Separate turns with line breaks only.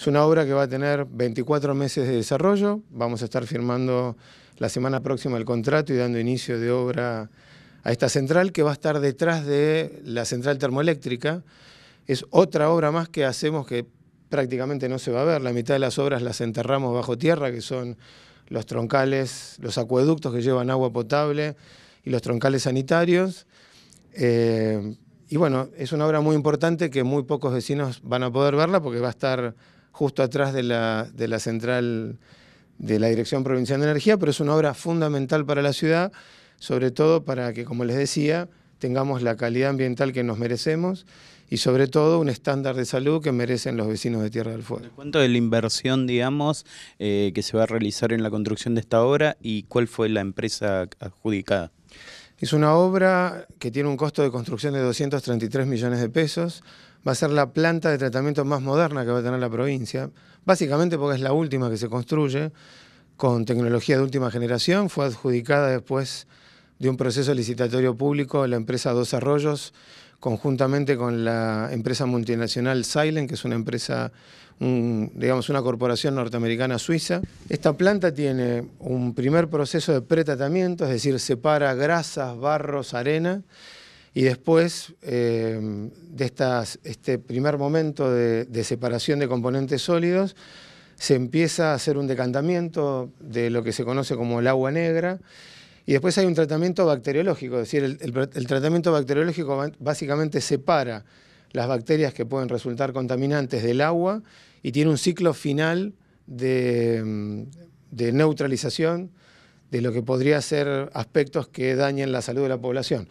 Es una obra que va a tener 24 meses de desarrollo. Vamos a estar firmando la semana próxima el contrato y dando inicio de obra a esta central que va a estar detrás de la central termoeléctrica. Es otra obra más que hacemos que prácticamente no se va a ver. La mitad de las obras las enterramos bajo tierra, que son los troncales, los acueductos que llevan agua potable y los troncales sanitarios. Eh, y bueno, es una obra muy importante que muy pocos vecinos van a poder verla porque va a estar justo atrás de la, de la central de la Dirección Provincial de Energía, pero es una obra fundamental para la ciudad, sobre todo para que, como les decía, tengamos la calidad ambiental que nos merecemos y sobre todo un estándar de salud que merecen los vecinos de Tierra del Fuego. ¿Cuánto de la inversión, digamos, eh, que se va a realizar en la construcción de esta obra y cuál fue la empresa adjudicada? Es una obra que tiene un costo de construcción de 233 millones de pesos. Va a ser la planta de tratamiento más moderna que va a tener la provincia, básicamente porque es la última que se construye, con tecnología de última generación. Fue adjudicada después de un proceso licitatorio público a la empresa Dos Arroyos conjuntamente con la empresa multinacional Silent, que es una empresa, digamos, una corporación norteamericana suiza. Esta planta tiene un primer proceso de pretratamiento, es decir, separa grasas, barros, arena, y después eh, de este primer momento de, de separación de componentes sólidos, se empieza a hacer un decantamiento de lo que se conoce como el agua negra, y después hay un tratamiento bacteriológico, es decir, el, tratamiento bacteriológico básicamente separa las bacterias que pueden resultar contaminantes del agua y tiene un ciclo final de mm, neutralización de lo que podría ser aspectos que dañen la salud de la población.